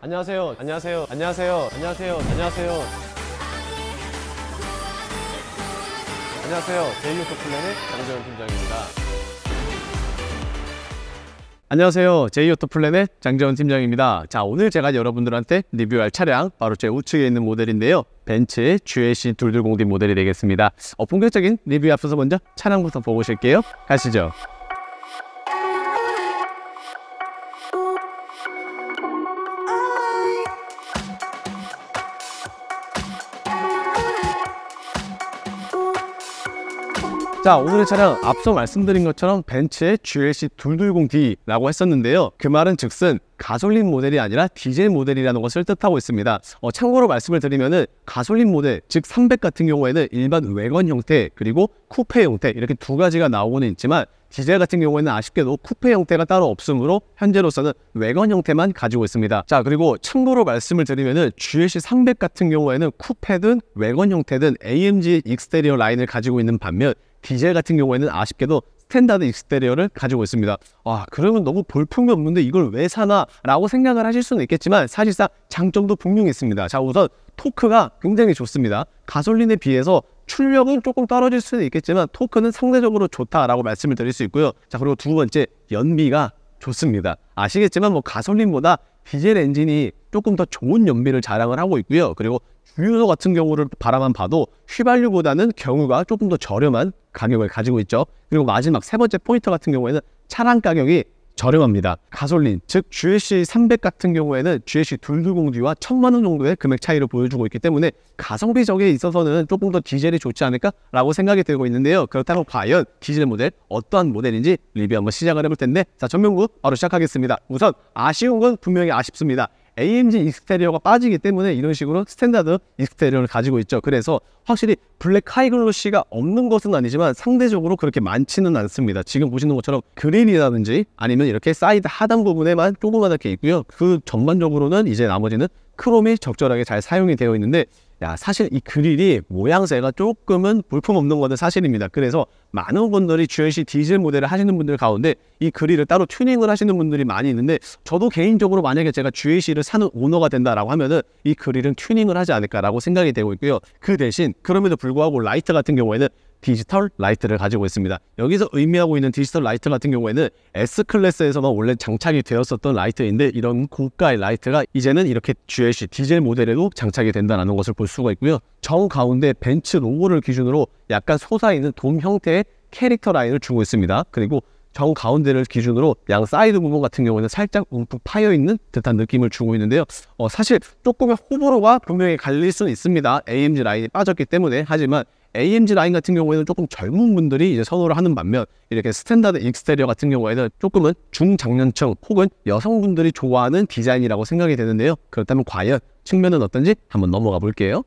안녕하세요. 안녕하세요. 안녕하세요. 안녕하세요. 안녕하세요. 안녕하세요. 제이유토 플래닛 장재현 팀장입니다. 안녕하세요. 제이오토 플래닛 장재원 팀장입니다. 자, 오늘 제가 여러분들한테 리뷰할 차량, 바로 제 우측에 있는 모델인데요. 벤츠 GLC 둘둘공디 모델이 되겠습니다. 어, 본격적인 리뷰 앞서서 먼저 차량부터 보고 오실게요. 가시죠. 자 그러니까 오늘의 차량 앞서 말씀드린 것처럼 벤츠의 GLC 220D라고 했었는데요 그 말은 즉슨 가솔린 모델이 아니라 디젤 모델이라는 것을 뜻하고 있습니다. 어, 참고로 말씀을 드리면은 가솔린 모델, 즉 300 같은 경우에는 일반 외관 형태 그리고 쿠페 형태 이렇게 두 가지가 나오고는 있지만 디젤 같은 경우에는 아쉽게도 쿠페 형태가 따로 없으므로 현재로서는 외관 형태만 가지고 있습니다. 자 그리고 참고로 말씀을 드리면은 GLC 300 같은 경우에는 쿠페든 외관 형태든 AMG 익스테리어 라인을 가지고 있는 반면 디젤 같은 경우에는 아쉽게도 스탠다드 익스테리어를 가지고 있습니다. 아 그러면 너무 볼품이 없는데 이걸 왜 사나 라고 생각을 하실 수는 있겠지만 사실상 장점도 분명히 있습니다. 자 우선 토크가 굉장히 좋습니다. 가솔린에 비해서 출력은 조금 떨어질 수는 있겠지만 토크는 상대적으로 좋다라고 말씀을 드릴 수 있고요. 자 그리고 두 번째 연비가 좋습니다. 아시겠지만 뭐 가솔린보다 디젤 엔진이 조금 더 좋은 연비를 자랑을 하고 있고요. 그리고 주유소 같은 경우를 바라만 봐도 휘발유보다는 경유가 조금 더 저렴한 가격을 가지고 있죠. 그리고 마지막 세 번째 포인트 같은 경우에는 차량 가격이 저렴합니다. 가솔린, 즉 GLC 300 같은 경우에는 GLC 둘둘공지와 천만 원 정도의 금액 차이를 보여주고 있기 때문에 가성비 적에 있어서는 조금 더 디젤이 좋지 않을까라고 생각이 들고 있는데요. 그렇다면 과연 디젤 모델 어떠한 모델인지 리뷰 한번 시작을 해볼 텐데 자전명부 바로 시작하겠습니다. 우선 아쉬운 건 분명히 아쉽습니다. AMG 익스테리어가 빠지기 때문에 이런 식으로 스탠다드 익스테리어를 가지고 있죠. 그래서 확실히 블랙 하이글로시가 없는 것은 아니지만 상대적으로 그렇게 많지는 않습니다. 지금 보시는 것처럼 그릴이라든지 아니면 이렇게 사이드 하단 부분에만 조그만하게 있고요. 그 전반적으로는 이제 나머지는 크롬이 적절하게 잘 사용이 되어 있는데 야, 사실 이 그릴이 모양새가 조금은 볼품없는 것은 사실입니다. 그래서 많은 분들이 GLC 디젤 모델을 하시는 분들 가운데 이 그릴을 따로 튜닝을 하시는 분들이 많이 있는데 저도 개인적으로 만약에 제가 GLC를 사는 오너가 된다라고 하면은 이 그릴은 튜닝을 하지 않을까라고 생각이 되고 있고요. 그 대신 그럼에도 불구하고 라이트 같은 경우에는 디지털 라이트를 가지고 있습니다. 여기서 의미하고 있는 디지털 라이트 같은 경우에는 S클래스에서만 원래 장착이 되었었던 라이트인데 이런 고가의 라이트가 이제는 이렇게 GLC 디젤 모델에도 장착이 된다는 것을 볼 수가 있고요. 정 가운데 벤츠 로고를 기준으로 약간 솟아있는 돔 형태의 캐릭터 라인을 주고 있습니다. 그리고 정 가운데를 기준으로 양 사이드 부분 같은 경우에는 살짝 움푹 파여있는 듯한 느낌을 주고 있는데요. 어, 사실 조금의 호불호가 분명히 갈릴 수는 있습니다. AMG 라인이 빠졌기 때문에 하지만 AMG 라인 같은 경우에는 조금 젊은 분들이 이제 선호를 하는 반면 이렇게 스탠다드 익스테리어 같은 경우에는 조금은 중장년층 혹은 여성분들이 좋아하는 디자인이라고 생각이 되는데요. 그렇다면 과연 측면은 어떤지 한번 넘어가 볼게요.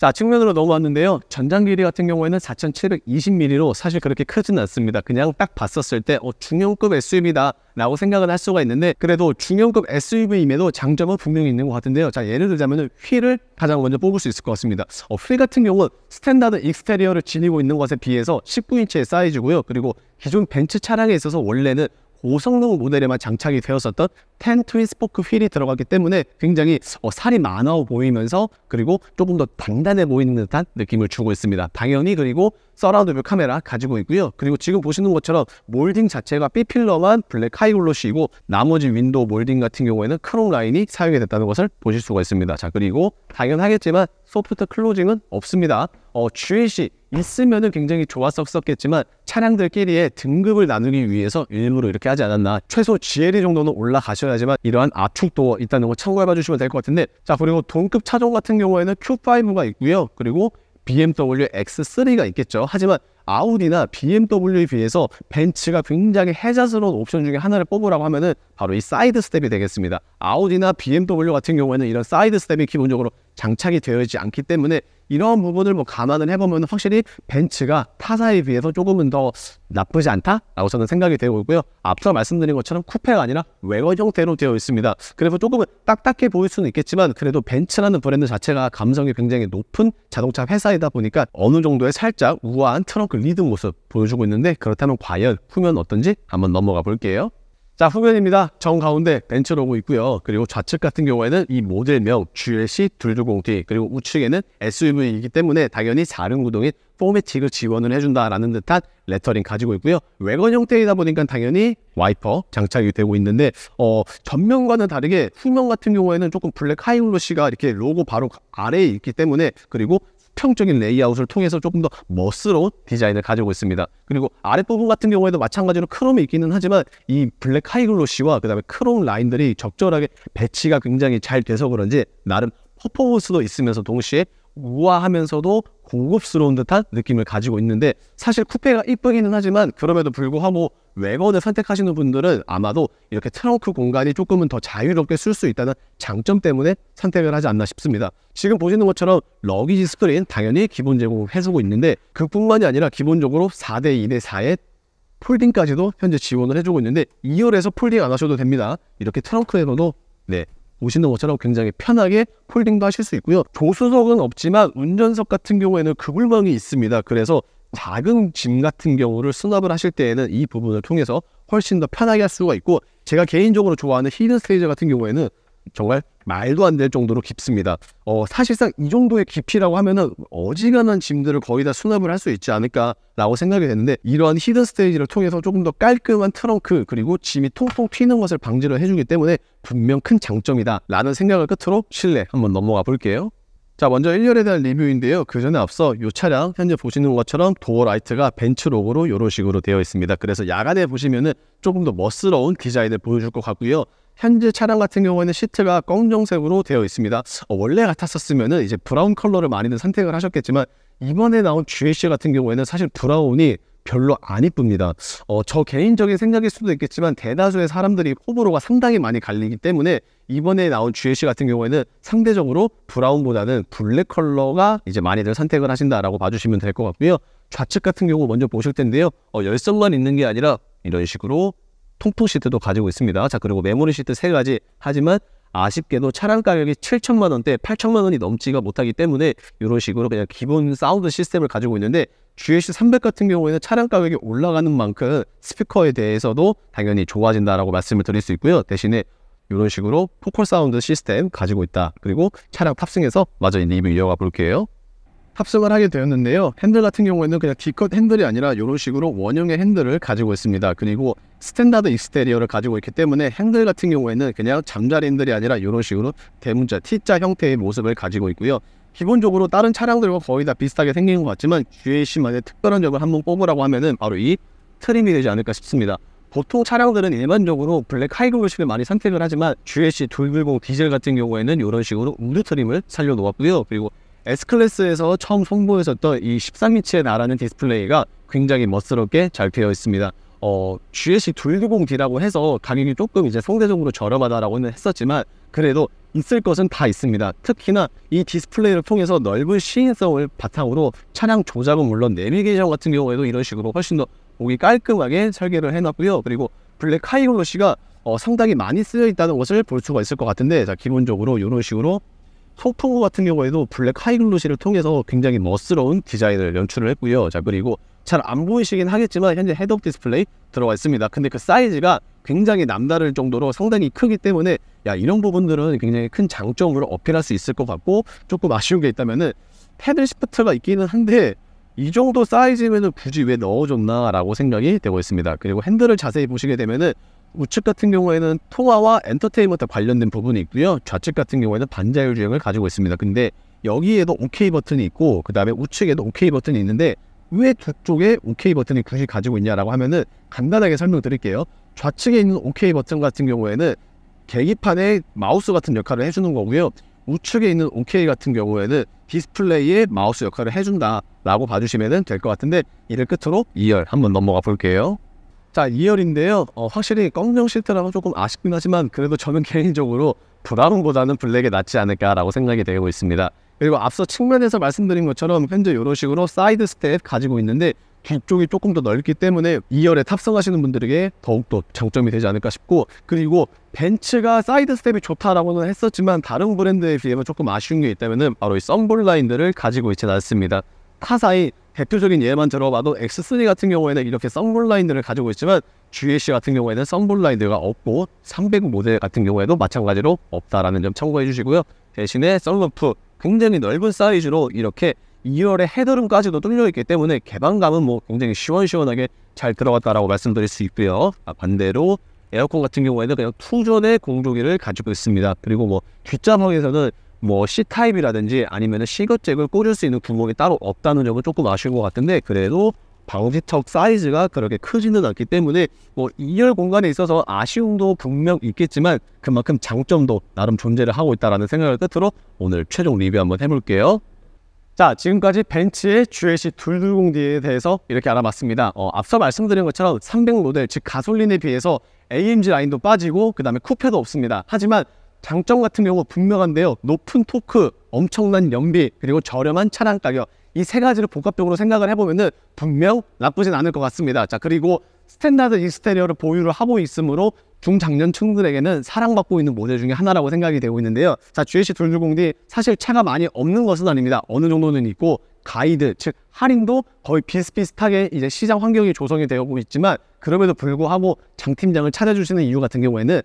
자, 측면으로 넘어왔는데요. 전장 길이 같은 경우에는 4,720mm로 사실 그렇게 크진 않습니다. 그냥 딱 봤었을 때 어, 중형급 SUV다 라고 생각을 할 수가 있는데 그래도 중형급 SUV임에도 장점은 분명히 있는 것 같은데요. 자, 예를 들자면 휠을 가장 먼저 뽑을 수 있을 것 같습니다. 어, 휠 같은 경우 스탠다드 익스테리어를 지니고 있는 것에 비해서 19인치의 사이즈고요. 그리고 기존 벤츠 차량에 있어서 원래는 고성능 모델에만 장착이 되었었던 텐 트윈 스포크 휠이 들어갔기 때문에 굉장히 어, 살이 많아 보이면서 그리고 조금 더 단단해 보이는 듯한 느낌을 주고 있습니다. 당연히 그리고 서라운드뷰 카메라 가지고 있고요. 그리고 지금 보시는 것처럼 몰딩 자체가 B필러만 블랙 하이글로시이고 나머지 윈도우 몰딩 같은 경우에는 크롬 라인이 사용이 됐다는 것을 보실 수가 있습니다. 자 그리고 당연하겠지만 소프트 클로징은 없습니다. 어, GLC 있으면 굉장히 좋았었겠지만 차량들끼리의 등급을 나누기 위해서 일부러 이렇게 하지 않았나 최소 GLE 정도는 올라가셔야지만 이러한 압축도 있다는 거 참고해 봐 주시면 될 것 같은데 자 그리고 동급 차종 같은 경우에는 Q5가 있고요 그리고 BMW X3가 있겠죠. 하지만 아우디나 BMW에 비해서 벤츠가 굉장히 해자스러운 옵션 중에 하나를 뽑으라고 하면은 바로 이 사이드 스텝이 되겠습니다. 아우디나 BMW 같은 경우에는 이런 사이드 스텝이 기본적으로 장착이 되어있지 않기 때문에 이런 부분을 뭐 감안을 해보면 확실히 벤츠가 타사에 비해서 조금은 더 나쁘지 않다라고 저는 생각이 되고 있고요. 앞서 말씀드린 것처럼 쿠페가 아니라 외건 형태로 되어 있습니다. 그래서 조금은 딱딱해 보일 수는 있겠지만 그래도 벤츠라는 브랜드 자체가 감성이 굉장히 높은 자동차 회사이다 보니까 어느 정도의 살짝 우아한 트렁크 리드 모습 보여주고 있는데 그렇다면 과연 후면 어떤지 한번 넘어가 볼게요. 자 후면입니다. 정 가운데 벤츠 로고 있고요. 그리고 좌측 같은 경우에는 이 모델명 GLC 2 2 0 t 그리고 우측에는 SUV이기 때문에 당연히 4륜 구동인 포매틱을 지원을 해준다라는 듯한 레터링 가지고 있고요. 외관 형태이다 보니까 당연히 와이퍼 장착이 되고 있는데 어, 전면과는 다르게 후면 같은 경우에는 조금 블랙 하이글로시가 이렇게 로고 바로 아래에 있기 때문에 그리고 수평적인 레이아웃을 통해서 조금 더 멋스러운 디자인을 가지고 있습니다. 그리고 아랫부분 같은 경우에도 마찬가지로 크롬이 있기는 하지만 이 블랙 하이글로시와 그 다음에 크롬 라인들이 적절하게 배치가 굉장히 잘 돼서 그런지 나름 퍼포먼스도 있으면서 동시에 우아하면서도 고급스러운 듯한 느낌을 가지고 있는데 사실 쿠페가 이쁘기는 하지만 그럼에도 불구하고 외건을 선택하시는 분들은 아마도 이렇게 트렁크 공간이 조금은 더 자유롭게 쓸 수 있다는 장점 때문에 선택을 하지 않나 싶습니다. 지금 보시는 것처럼 러기지 스크린 당연히 기본 제공 을 해주고 있는데 그뿐만이 아니라 기본적으로 4대 2대 4의 폴딩까지도 현재 지원을 해주고 있는데 2열에서 폴딩 안 하셔도 됩니다. 이렇게 트렁크에서도 네 오시는 것처럼 굉장히 편하게 폴딩도 하실 수 있고요. 조수석은 없지만 운전석 같은 경우에는 그물망이 있습니다. 그래서 작은 짐 같은 경우를 수납을 하실 때에는 이 부분을 통해서 훨씬 더 편하게 할 수가 있고 제가 개인적으로 좋아하는 히든 스테이저 같은 경우에는 정말 말도 안 될 정도로 깊습니다. 어, 사실상 이 정도의 깊이라고 하면은 어지간한 짐들을 거의 다 수납을 할 수 있지 않을까라고 생각이 되는데 이러한 히든 스테이지를 통해서 조금 더 깔끔한 트렁크 그리고 짐이 통통 튀는 것을 방지를 해주기 때문에 분명 큰 장점이다라는 생각을 끝으로 실내 한번 넘어가 볼게요. 자 먼저 1열에 대한 리뷰인데요 그 전에 앞서 이 차량 현재 보시는 것처럼 도어 라이트가 벤츠 로고로 이런 식으로 되어 있습니다 그래서 야간에 보시면은 조금 더 멋스러운 디자인을 보여줄 것 같고요 현재 차량 같은 경우에는 시트가 검정색으로 되어 있습니다. 어, 원래 같았었으면 이제 브라운 컬러를 많이들 선택을 하셨겠지만 이번에 나온 GLC 같은 경우에는 사실 브라운이 별로 안 이쁩니다. 어, 저 개인적인 생각일 수도 있겠지만 대다수의 사람들이 호불호가 상당히 많이 갈리기 때문에 이번에 나온 GLC 같은 경우에는 상대적으로 브라운보다는 블랙 컬러가 이제 많이들 선택을 하신다라고 봐주시면 될 것 같고요. 좌측 같은 경우 먼저 보실 텐데요. 어, 열선만 있는 게 아니라 이런 식으로 통풍 시트도 가지고 있습니다. 자 그리고 메모리 시트 세 가지 하지만 아쉽게도 차량 가격이 7천만 원대 8천만 원이 넘지가 못하기 때문에 이런 식으로 그냥 기본 사운드 시스템을 가지고 있는데 GLC300 같은 경우에는 차량 가격이 올라가는 만큼 스피커에 대해서도 당연히 좋아진다라고 말씀을 드릴 수 있고요. 대신에 이런 식으로 포컬 사운드 시스템 가지고 있다. 그리고 차량 탑승해서 마저 리뷰 이어가 볼게요. 탑승을 하게 되었는데요. 핸들 같은 경우에는 그냥 D컷 핸들이 아니라 이런 식으로 원형의 핸들을 가지고 있습니다. 그리고 스탠다드 익스테리어를 가지고 있기 때문에 핸들 같은 경우에는 그냥 잠자리 핸들이 아니라 이런 식으로 대문자 T자 형태의 모습을 가지고 있고요. 기본적으로 다른 차량들과 거의 다 비슷하게 생긴 것 같지만 GAC만의 특별한 점을 한번 뽑으라고 하면은 바로 이 트림이 되지 않을까 싶습니다. 보통 차량들은 일반적으로 블랙 하이그로식을 많이 선택을 하지만 g a c 210 디젤 같은 경우에는 이런 식으로 우드 트림을 살려놓았고요. 그리고 S클래스에서 처음 선보였었던 이 13인치의 나라는 디스플레이가 굉장히 멋스럽게 잘 되어 있습니다. 어, g l 210D라고 해서 가격이 조금 이제 상대적으로 저렴하다라고는 했었지만 그래도 있을 것은 다 있습니다. 특히나 이 디스플레이를 통해서 넓은 시인성을 바탕으로 차량 조작은 물론 내비게이션 같은 경우에도 이런 식으로 훨씬 더 보기 깔끔하게 설계를 해놨고요. 그리고 블랙 하이글로시가 어, 상당히 많이 쓰여 있다는 것을 볼 수가 있을 것 같은데 자 기본적으로 이런 식으로 통풍구 같은 경우에도 블랙 하이글루시를 통해서 굉장히 멋스러운 디자인을 연출을 했고요. 자 그리고 잘 안 보이시긴 하겠지만 현재 헤드업 디스플레이 들어가 있습니다. 근데 그 사이즈가 굉장히 남다를 정도로 상당히 크기 때문에 야 이런 부분들은 굉장히 큰 장점으로 어필할 수 있을 것 같고 조금 아쉬운 게 있다면은 패들 시프트가 있기는 한데 이 정도 사이즈면 굳이 왜 넣어줬나 라고 생각이 되고 있습니다 그리고 핸들을 자세히 보시게 되면은 우측 같은 경우에는 통화와 엔터테인먼트 관련된 부분이 있고요. 좌측 같은 경우에는 반자율 주행을 가지고 있습니다. 근데 여기에도 OK 버튼이 있고 그 다음에 우측에도 OK 버튼이 있는데 왜두 쪽에 OK 버튼이 그렇게 가지고 있냐라고 하면은 간단하게 설명드릴게요. 좌측에 있는 OK 버튼 같은 경우에는 계기판에 마우스 같은 역할을 해주는 거고요. 우측에 있는 OK 같은 경우에는 디스플레이에 마우스 역할을 해준다라고 봐주시면 될 것 같은데 이를 끝으로 2열 한번 넘어가 볼게요. 자 2열인데요 어, 확실히 검정 시트라고 조금 아쉽긴 하지만 그래도 저는 개인적으로 브라운보다는 블랙이 낫지 않을까라고 생각이 되고 있습니다 그리고 앞서 측면에서 말씀드린 것처럼 현재 이런 식으로 사이드 스텝 가지고 있는데 뒤쪽이 조금 더 넓기 때문에 2열에 탑승하시는 분들에게 더욱더 장점이 되지 않을까 싶고 그리고 벤츠가 사이드 스텝이 좋다라고는 했었지만 다른 브랜드에 비하면 조금 아쉬운 게 있다면 바로 이썬볼라인들을 가지고 있지 않습니다 타사의 대표적인 예만 들어봐도 X3 같은 경우에는 이렇게 썬볼 라인들을 가지고 있지만 GAC 같은 경우에는 썬볼 라인드가 없고 300 모델 같은 경우에도 마찬가지로 없다라는 점 참고해 주시고요. 대신에 썬루프 굉장히 넓은 사이즈로 이렇게 2열의 헤드룸까지도 뚫려 있기 때문에 개방감은 뭐 굉장히 시원시원하게 잘 들어갔다라고 말씀드릴 수 있고요. 아, 반대로 에어컨 같은 경우에는 그냥 투전의 공조기를 가지고 있습니다. 그리고 뭐뒷좌석에서는 뭐 C타입이라든지 아니면 시그잭을 꽂을 수 있는 구멍이 따로 없다는 점은 조금 아쉬운 것 같은데 그래도 방지턱 사이즈가 그렇게 크지는 않기 때문에 뭐2열 공간에 있어서 아쉬움도 분명 있겠지만 그만큼 장점도 나름 존재를 하고 있다라는 생각을 끝으로 오늘 최종 리뷰 한번 해볼게요. 자 지금까지 벤츠의 GLC 220D에 대해서 이렇게 알아봤습니다. 어, 앞서 말씀드린 것처럼 300 모델 즉 가솔린에 비해서 AMG 라인도 빠지고 그 다음에 쿠페도 없습니다. 하지만 장점 같은 경우 분명한데요. 높은 토크, 엄청난 연비, 그리고 저렴한 차량 가격 이 세 가지를 복합적으로 생각을 해보면은 분명 나쁘진 않을 것 같습니다. 자 그리고 스탠다드 인스테리어를 보유를 하고 있으므로 중장년층들에게는 사랑받고 있는 모델 중에 하나라고 생각이 되고 있는데요. 자 GLC 둘6 0 d 사실 차가 많이 없는 것은 아닙니다. 어느 정도는 있고 가이드 즉 할인도 거의 비슷비슷하게 이제 시장 환경이 조성이 되고 있지만 그럼에도 불구하고 장 팀장을 찾아주시는 이유 같은 경우에는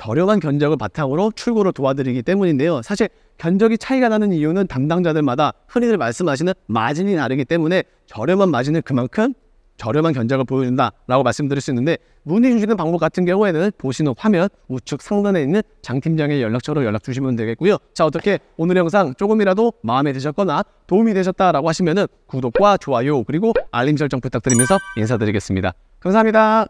저렴한 견적을 바탕으로 출고를 도와드리기 때문인데요. 사실 견적이 차이가 나는 이유는 담당자들마다 흔히들 말씀하시는 마진이 다르기 때문에 저렴한 마진을 그만큼 저렴한 견적을 보여준다라고 말씀드릴 수 있는데 문의 주시는 방법 같은 경우에는 보시는 화면 우측 상단에 있는 장 팀장의 연락처로 연락 주시면 되겠고요. 자 어떻게 오늘 영상 조금이라도 마음에 드셨거나 도움이 되셨다라고 하시면 구독과 좋아요 그리고 알림 설정 부탁드리면서 인사드리겠습니다. 감사합니다.